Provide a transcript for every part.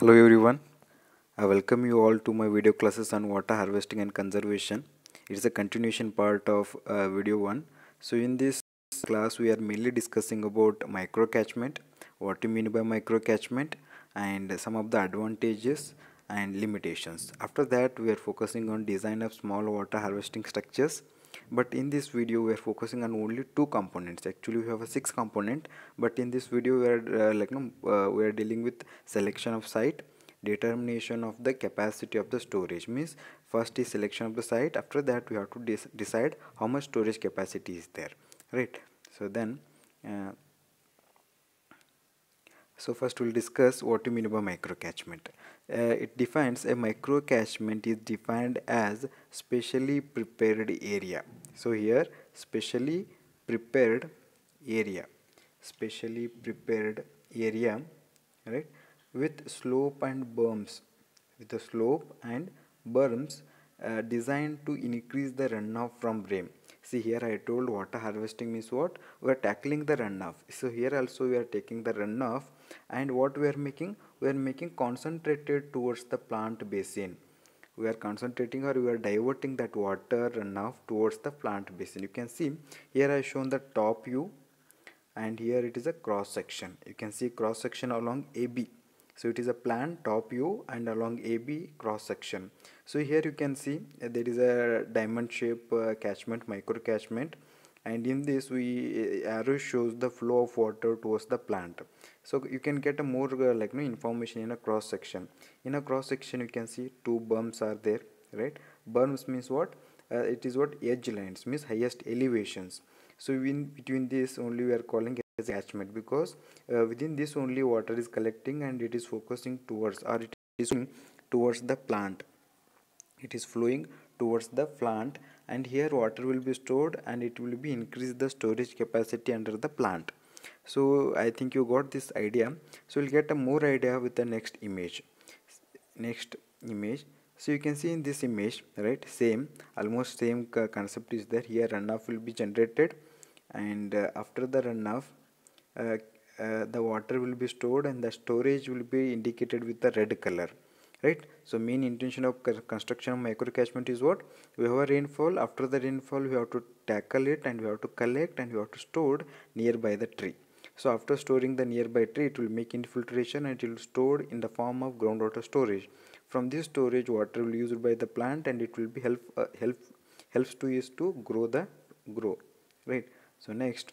Hello everyone. I welcome you all to my video classes on water harvesting and conservation. It's a continuation part of uh, video 1. So in this class we are mainly discussing about micro catchment, what you mean by micro catchment and some of the advantages and limitations. After that we are focusing on design of small water harvesting structures but in this video we are focusing on only two components actually we have a six component but in this video we are uh, like no, uh, we are dealing with selection of site determination of the capacity of the storage means first is selection of the site after that we have to decide how much storage capacity is there right so then uh, so first we'll discuss what you mean by micro catchment. Uh, it defines a micro catchment is defined as specially prepared area. So here specially prepared area, specially prepared area, right? With slope and berms, with the slope and berms uh, designed to increase the runoff from rain see here I told water harvesting means what we are tackling the runoff so here also we are taking the runoff and what we are making we are making concentrated towards the plant basin we are concentrating or we are diverting that water runoff towards the plant basin you can see here I shown the top view and here it is a cross section you can see cross section along AB so it is a plan top view and along AB cross section so here you can see uh, there is a diamond shape uh, catchment micro catchment and in this we uh, arrow shows the flow of water towards the plant so you can get a more uh, like no information in a cross section in a cross section you can see two berms are there right berms means what uh, it is what edge lines means highest elevations so in between this only we are calling as catchment because uh, within this only water is collecting and it is focusing towards or it is towards the plant it is flowing towards the plant and here water will be stored and it will be increase the storage capacity under the plant so I think you got this idea so you'll get a more idea with the next image next image so you can see in this image right same almost same concept is there here runoff will be generated and uh, after the runoff uh, uh, the water will be stored and the storage will be indicated with the red color right so main intention of construction of micro catchment is what we have a rainfall after the rainfall we have to tackle it and we have to collect and we have to store nearby the tree so after storing the nearby tree, it will make infiltration and it will stored in the form of groundwater storage. From this storage, water will used by the plant and it will be help uh, help helps to use to grow the grow right. So next,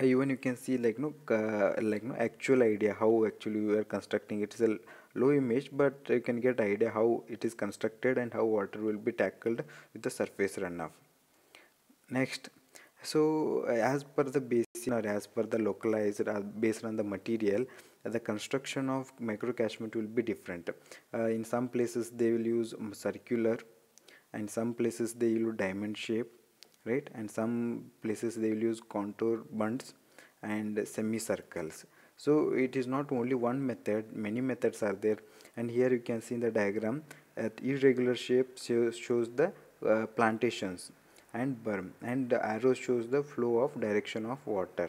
uh, even you can see like no uh, like no actual idea how actually we are constructing. It's a low image, but you can get idea how it is constructed and how water will be tackled with the surface runoff. Next, so as per the base or as per the localized uh, based on the material the construction of micro catchment will be different uh, in some places they will use circular and some places they will diamond shape right and some places they will use contour bunds and semicircles so it is not only one method many methods are there and here you can see in the diagram at irregular shape shows the uh, plantations and berm and the arrow shows the flow of direction of water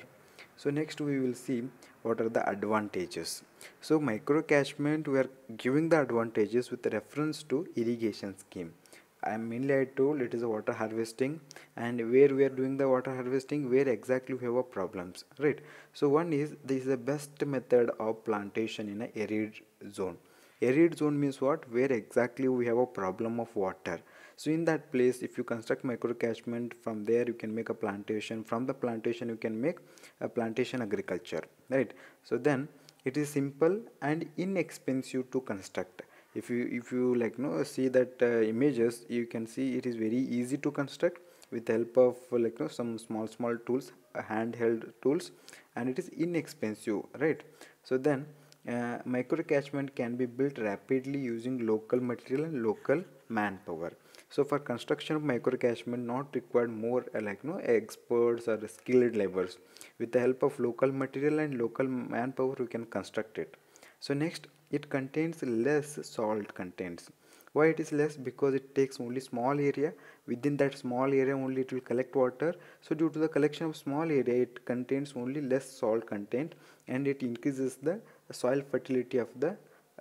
so next we will see what are the advantages so micro catchment we are giving the advantages with reference to irrigation scheme I mainly I told it is water harvesting and where we are doing the water harvesting where exactly we have a problems right so one is this is the best method of plantation in a arid zone arid zone means what where exactly we have a problem of water so in that place if you construct micro catchment from there you can make a plantation from the plantation you can make a plantation agriculture right so then it is simple and inexpensive to construct if you if you like know see that uh, images you can see it is very easy to construct with help of like know some small small tools uh, handheld tools and it is inexpensive right so then uh, micro catchment can be built rapidly using local material and local manpower so for construction of micro catchment not required more uh, like no experts or skilled laborers with the help of local material and local manpower we can construct it so next it contains less salt contents why it is less because it takes only small area within that small area only it will collect water so due to the collection of small area it contains only less salt content and it increases the soil fertility of the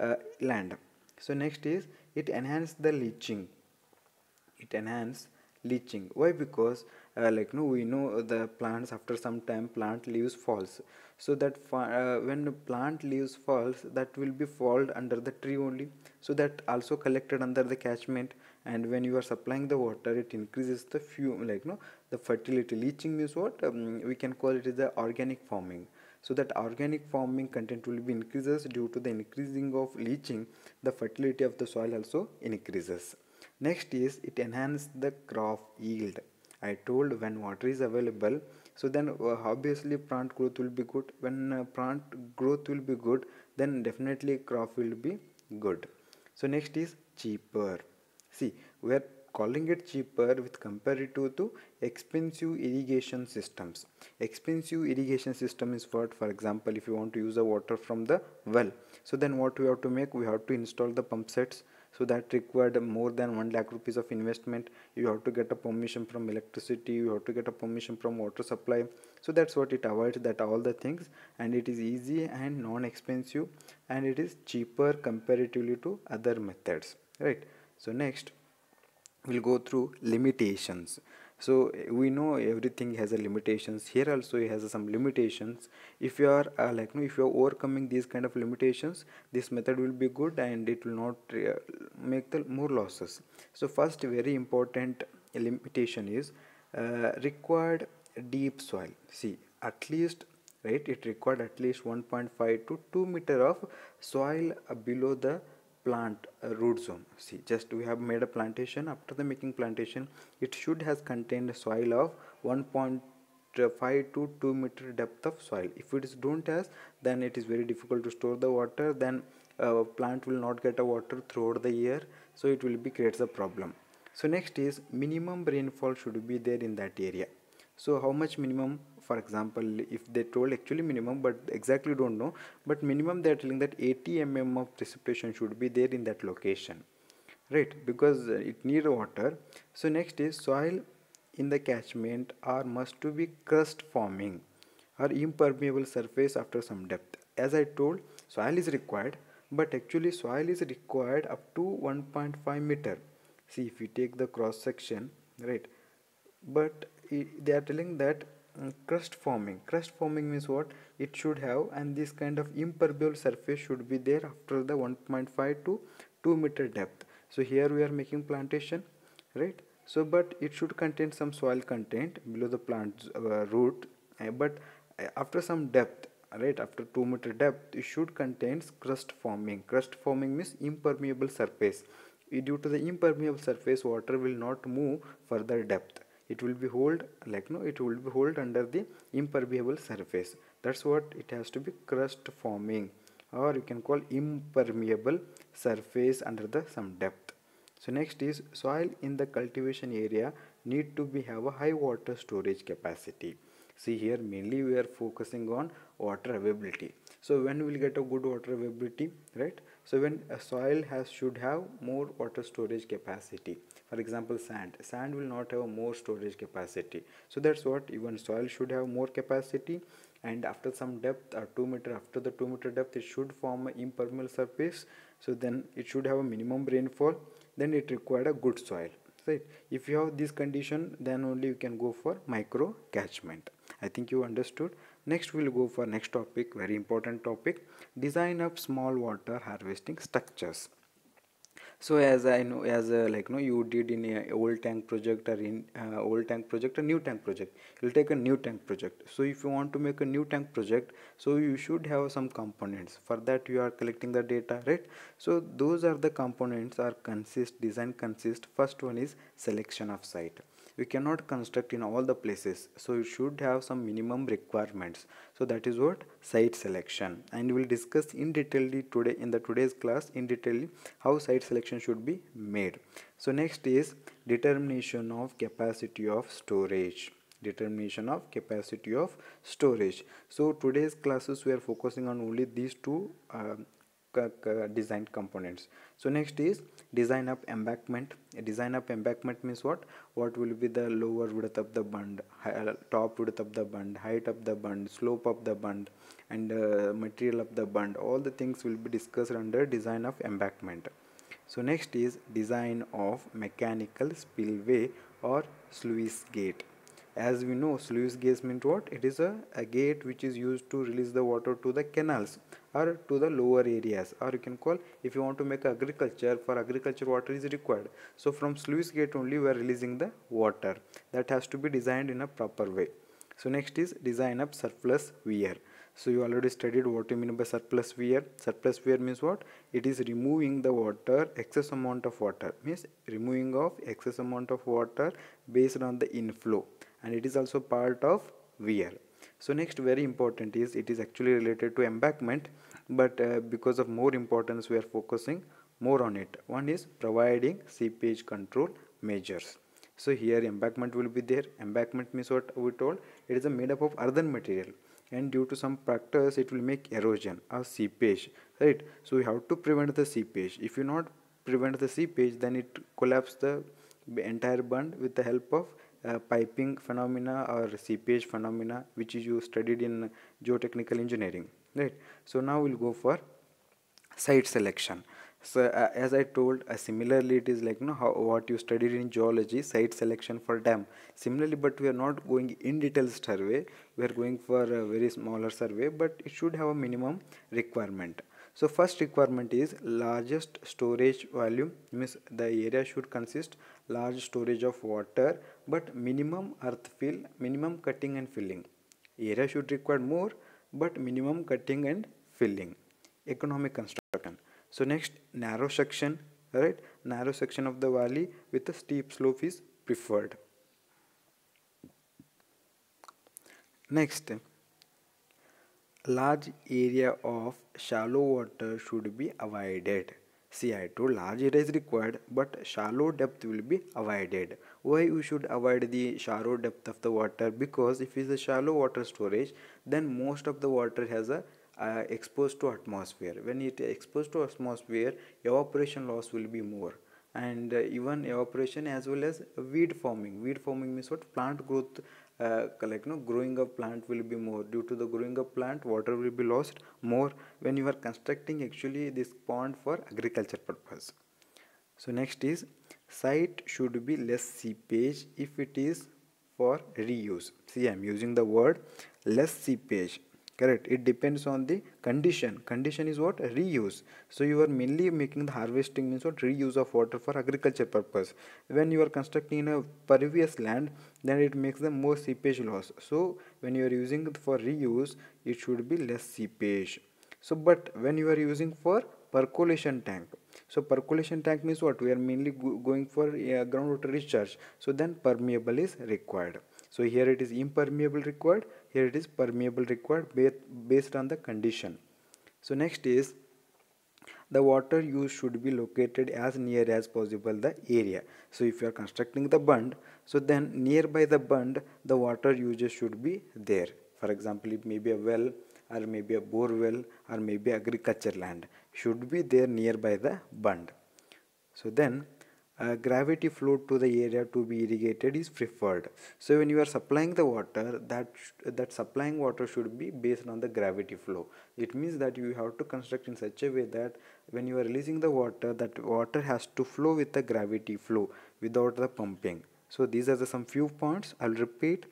uh, land so next is it enhances the leaching it enhances leaching why because uh, like no we know the plants after some time plant leaves falls so that uh, when the plant leaves falls that will be fall under the tree only so that also collected under the catchment and when you are supplying the water it increases the fume like no the fertility leaching means what um, we can call it the organic farming so that organic farming content will be increases due to the increasing of leaching the fertility of the soil also increases next is it enhances the crop yield i told when water is available so then uh, obviously plant growth will be good when uh, plant growth will be good then definitely crop will be good so next is cheaper see where calling it cheaper with compared to, to expensive irrigation systems expensive irrigation system is what for example if you want to use the water from the well so then what we have to make we have to install the pump sets so that required more than 1 lakh rupees of investment you have to get a permission from electricity you have to get a permission from water supply so that's what it avoids that all the things and it is easy and non expensive and it is cheaper comparatively to other methods right so next will go through limitations so we know everything has a limitations here also it has some limitations if you are uh, like no, if you are overcoming these kind of limitations this method will be good and it will not uh, make the more losses so first very important limitation is uh, required deep soil see at least right it required at least 1.5 to 2 meter of soil below the plant uh, root zone see just we have made a plantation after the making plantation it should has contained soil of 1.5 to 2 meter depth of soil if it is don't has then it is very difficult to store the water then uh, plant will not get a water throughout the year so it will be creates a problem so next is minimum rainfall should be there in that area so how much minimum for example if they told actually minimum but exactly don't know but minimum they are telling that 80 mm of precipitation should be there in that location right because it need water so next is soil in the catchment are must to be crust forming or impermeable surface after some depth as i told soil is required but actually soil is required up to 1.5 meter see if we take the cross section right but they are telling that uh, crust forming crust forming means what it should have and this kind of impermeable surface should be there after the 1.5 to 2 meter depth so here we are making plantation right so but it should contain some soil content below the plant uh, root uh, but uh, after some depth right after 2 meter depth it should contains crust forming crust forming means impermeable surface due to the impermeable surface water will not move further depth it will be hold like no it will be hold under the impermeable surface that's what it has to be crust forming or you can call impermeable surface under the some depth so next is soil in the cultivation area need to be have a high water storage capacity see here mainly we are focusing on water availability so when we'll get a good water availability right so when a soil has should have more water storage capacity for example sand sand will not have more storage capacity so that's what even soil should have more capacity and after some depth or uh, 2 meter after the 2 meter depth it should form an impermeable surface so then it should have a minimum rainfall then it required a good soil right if you have this condition then only you can go for micro catchment i think you understood next we'll go for next topic very important topic design of small water harvesting structures so as i know as a, uh, like you know you did in a old tank project or in uh, old tank project a new tank project you'll take a new tank project so if you want to make a new tank project so you should have some components for that you are collecting the data right so those are the components are consist design consist first one is selection of site we cannot construct in all the places so you should have some minimum requirements so that is what site selection and we will discuss in detail today in the today's class in detail how site selection should be made so next is determination of capacity of storage determination of capacity of storage so today's classes we are focusing on only these two uh, Design components so next is design up embankment design up embankment means what what will be the lower width of the bund uh, top width of the bund height of the bund slope of the bund and uh, material of the bund all the things will be discussed under design of embankment so next is design of mechanical spillway or sluice gate as we know sluice gate means what it is a, a gate which is used to release the water to the canals or to the lower areas or you can call if you want to make agriculture for agriculture water is required so from sluice gate only we are releasing the water that has to be designed in a proper way so next is design of surplus wear so you already studied what you mean by surplus wear surplus wear means what it is removing the water excess amount of water means removing of excess amount of water based on the inflow and it is also part of VR. So next very important is it is actually related to embankment but uh, because of more importance we are focusing more on it. One is providing seepage control measures. So here embankment will be there. Embankment means what we told it is a made up of earthen material and due to some practice it will make erosion or seepage right. So we have to prevent the seepage. If you not prevent the seepage then it collapse the entire bund with the help of uh, piping phenomena or CPH phenomena which you studied in geotechnical engineering right so now we'll go for site selection so uh, as i told uh, similarly it is like you know how what you studied in geology site selection for dam similarly but we are not going in detail survey we are going for a very smaller survey but it should have a minimum requirement so first requirement is largest storage volume means the area should consist large storage of water but minimum earth fill minimum cutting and filling area should require more but minimum cutting and filling economic construction so next narrow section right narrow section of the valley with a steep slope is preferred next large area of shallow water should be avoided CI2 large area is required but shallow depth will be avoided. Why you should avoid the shallow depth of the water because if it is a shallow water storage then most of the water has a uh, exposed to atmosphere. When it is exposed to atmosphere evaporation loss will be more and uh, even evaporation as well as weed forming weed forming means what plant growth uh, like you no know, growing of plant will be more due to the growing of plant water will be lost more when you are constructing actually this pond for agriculture purpose so next is site should be less seepage if it is for reuse see i am using the word less seepage correct it depends on the condition condition is what reuse so you are mainly making the harvesting means what reuse of water for agriculture purpose when you are constructing in a pervious land then it makes the more seepage loss so when you are using for reuse it should be less seepage so but when you are using for percolation tank so percolation tank means what we are mainly go going for uh, groundwater recharge so then permeable is required so here it is impermeable required here it is permeable required ba based on the condition so next is the water use should be located as near as possible the area so if you are constructing the bund so then nearby the bund the water uses should be there for example it may be a well or maybe a bore well or maybe agriculture land should be there nearby the bund. So then uh, gravity flow to the area to be irrigated is preferred. So when you are supplying the water, that that supplying water should be based on the gravity flow. It means that you have to construct in such a way that when you are releasing the water, that water has to flow with the gravity flow without the pumping. So these are the some few points. I will repeat.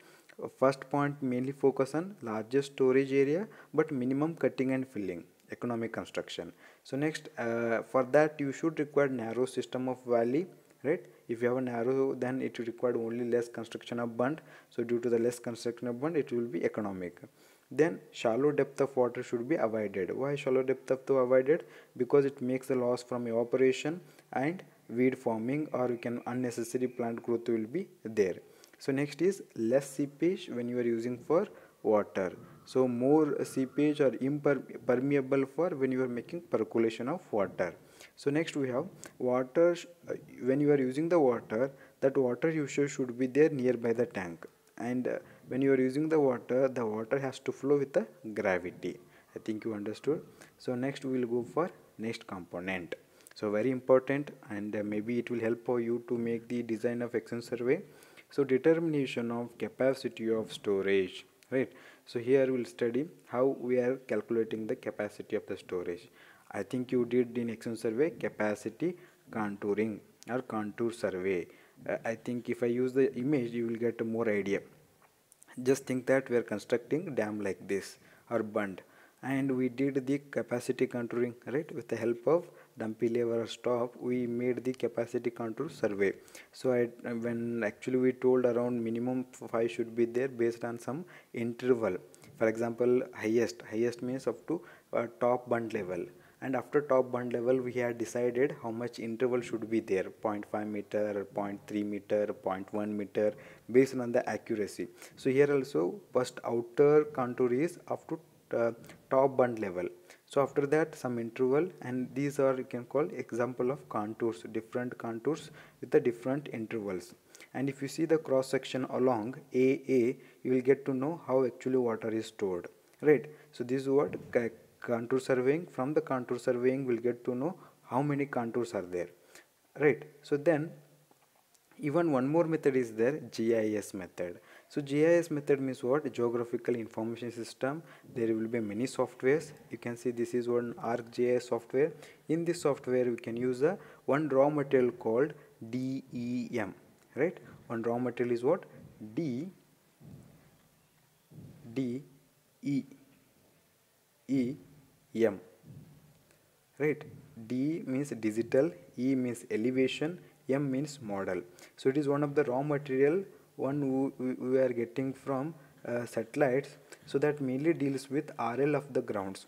First point mainly focus on largest storage area but minimum cutting and filling economic construction so next uh, for that you should require narrow system of valley right if you have a narrow then it will require only less construction of bund so due to the less construction of bund it will be economic then shallow depth of water should be avoided why shallow depth of water avoided because it makes the loss from evaporation and weed forming or you can unnecessary plant growth will be there so next is less seepage when you are using for water so more seepage or impermeable imper for when you are making percolation of water so next we have water uh, when you are using the water that water usually should be there nearby the tank and uh, when you are using the water the water has to flow with the gravity I think you understood so next we will go for next component so very important and uh, maybe it will help for you to make the design of action survey so determination of capacity of storage right so here we'll study how we are calculating the capacity of the storage i think you did in exxon survey capacity contouring or contour survey uh, i think if i use the image you will get more idea just think that we are constructing dam like this or bund and we did the capacity contouring right with the help of dumpy lever stop we made the capacity control survey so I when actually we told around minimum 5 should be there based on some interval for example highest highest means up to uh, top bund level and after top bund level we had decided how much interval should be there 0.5 meter 0.3 meter 0.1 meter based on the accuracy so here also first outer contour is up to uh, top bund level so after that some interval and these are you can call example of contours different contours with the different intervals and if you see the cross section along AA you will get to know how actually water is stored right so this is what contour surveying from the contour surveying we'll get to know how many contours are there right so then even one more method is there GIS method so GIS method means what geographical information system there will be many softwares you can see this is one ArcGIS software in this software we can use a one raw material called DEM right one raw material is what D D E E M right D means digital E means elevation M means model so it is one of the raw material one we are getting from uh, satellites so that mainly deals with RL of the grounds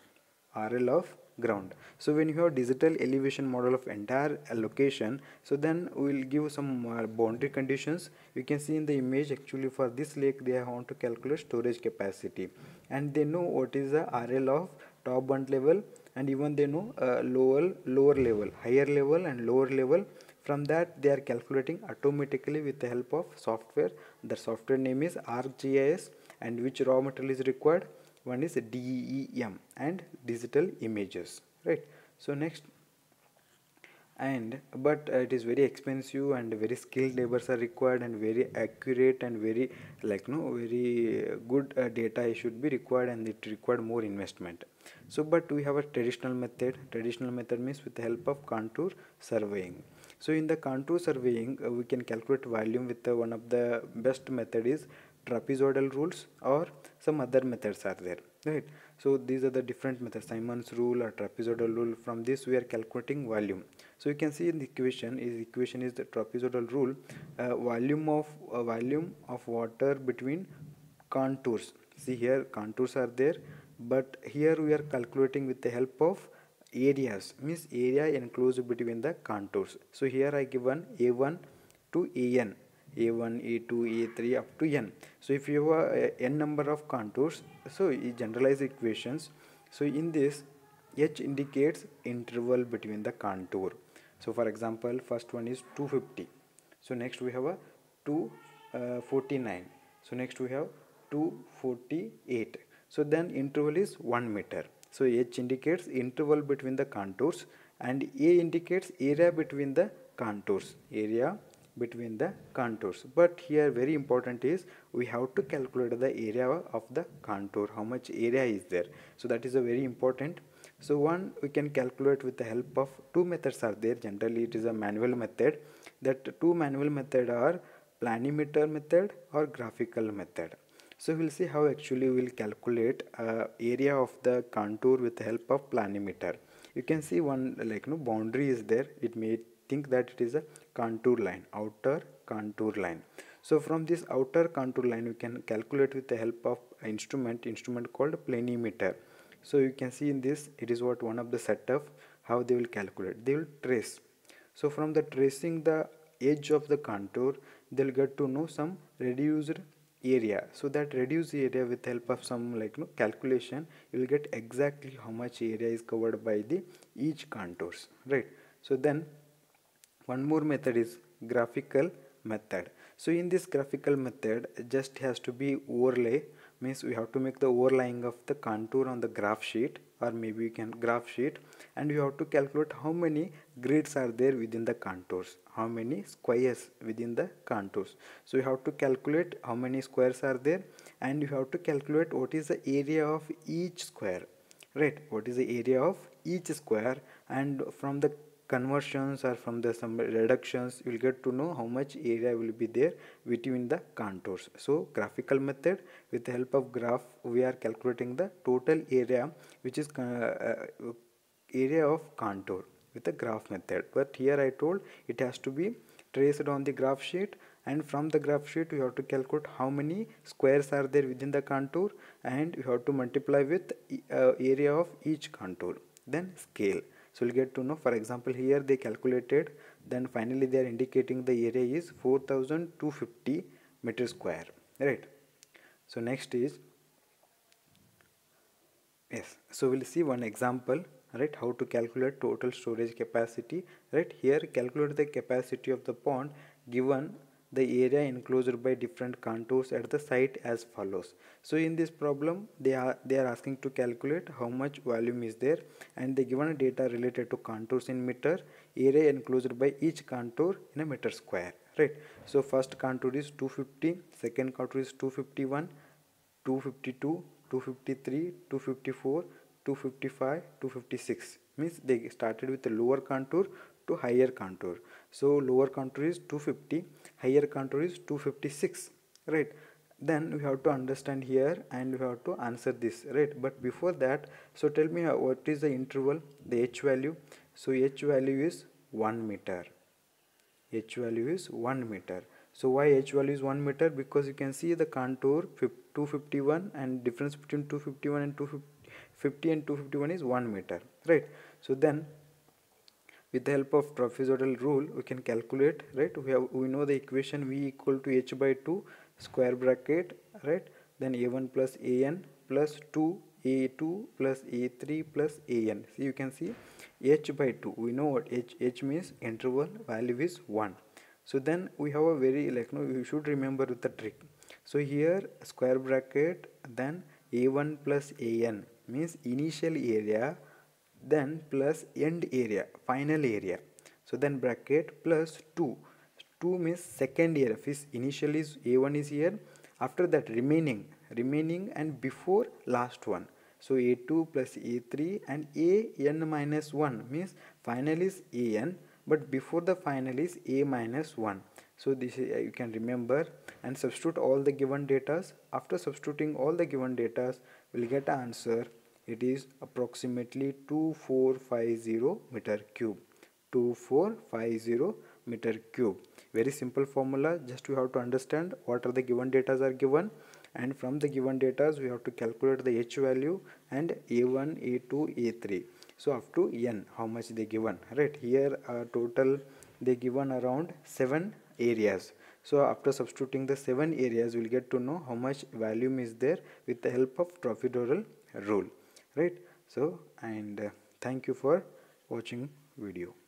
RL of ground so when you have digital elevation model of entire location so then we will give some uh, boundary conditions you can see in the image actually for this lake they want to calculate storage capacity and they know what is the RL of top bund level and even they know uh, lower lower level higher level and lower level from that they are calculating automatically with the help of software the software name is ArcGIS and which raw material is required one is DEM and digital images right so next and but uh, it is very expensive and very skilled labors are required and very accurate and very like no very good uh, data should be required and it required more investment so but we have a traditional method traditional method means with the help of contour surveying so in the contour surveying uh, we can calculate volume with uh, one of the best method is trapezoidal rules or some other methods are there right so these are the different methods simon's rule or trapezoidal rule from this we are calculating volume so you can see in the equation is equation is the trapezoidal rule uh, volume of uh, volume of water between contours see here contours are there but here we are calculating with the help of areas means area enclosed between the contours so here i given a1 to an a1 a2 a3 up to n so if you have a n n number of contours so generalized generalize equations so in this h indicates interval between the contour so for example first one is 250 so next we have a 249 uh, so next we have 248 so then interval is 1 meter so H indicates interval between the contours and A indicates area between the contours, area between the contours. But here very important is we have to calculate the area of the contour, how much area is there. So that is a very important. So one we can calculate with the help of two methods are there. Generally it is a manual method that two manual method are planimeter method or graphical method so we'll see how actually we'll calculate uh, area of the contour with the help of planimeter you can see one like you no know, boundary is there it may think that it is a contour line outer contour line so from this outer contour line we can calculate with the help of instrument instrument called planimeter so you can see in this it is what one of the setup how they will calculate they will trace so from the tracing the edge of the contour they'll get to know some reduced area so that reduce the area with help of some like you know, calculation you will get exactly how much area is covered by the each contours right so then one more method is graphical method so in this graphical method just has to be overlay means we have to make the overlaying of the contour on the graph sheet or maybe you can graph sheet and you have to calculate how many grids are there within the contours how many squares within the contours so you have to calculate how many squares are there and you have to calculate what is the area of each square right what is the area of each square and from the conversions or from the some reductions you will get to know how much area will be there between the contours so graphical method with the help of graph we are calculating the total area which is uh, uh area of contour with the graph method but here i told it has to be traced on the graph sheet and from the graph sheet you have to calculate how many squares are there within the contour and you have to multiply with uh, area of each contour then scale so we will get to know for example here they calculated then finally they are indicating the area is 4250 meter square right so next is yes so we'll see one example right how to calculate total storage capacity right here calculate the capacity of the pond given the area enclosed by different contours at the site as follows so in this problem they are they are asking to calculate how much volume is there and they given data related to contours in meter area enclosed by each contour in a meter square right so first contour is 250 second contour is 251 252 253 254 255 256 means they started with the lower contour to higher contour so lower contour is 250 higher contour is 256 right then we have to understand here and we have to answer this right but before that so tell me uh, what is the interval the h value so h value is 1 meter h value is 1 meter so why h value is 1 meter because you can see the contour 251 and difference between 251 and 250 and 251 is 1 meter right so then with the help of trapezoidal rule we can calculate right we have we know the equation v equal to h by 2 square bracket right then a1 plus an plus 2 a2 plus a3 plus an so you can see h by 2 we know what h h means interval value is 1 so then we have a very like no you should remember the trick so here square bracket then a1 plus an means initial area then plus end area final area so then bracket plus 2 2 means second area is initially a1 is here after that remaining remaining and before last one so a2 plus a3 and an minus 1 means final is an but before the final is a minus 1 so this is, uh, you can remember and substitute all the given datas after substituting all the given datas we'll get answer it is approximately 2450 meter cube 2450 meter cube very simple formula just you have to understand what are the given datas are given and from the given datas we have to calculate the h value and a1 a2 a3 so up to n how much they given right here uh, total they given around seven areas so after substituting the seven areas we'll get to know how much volume is there with the help of trophidoral rule right so and uh, thank you for watching video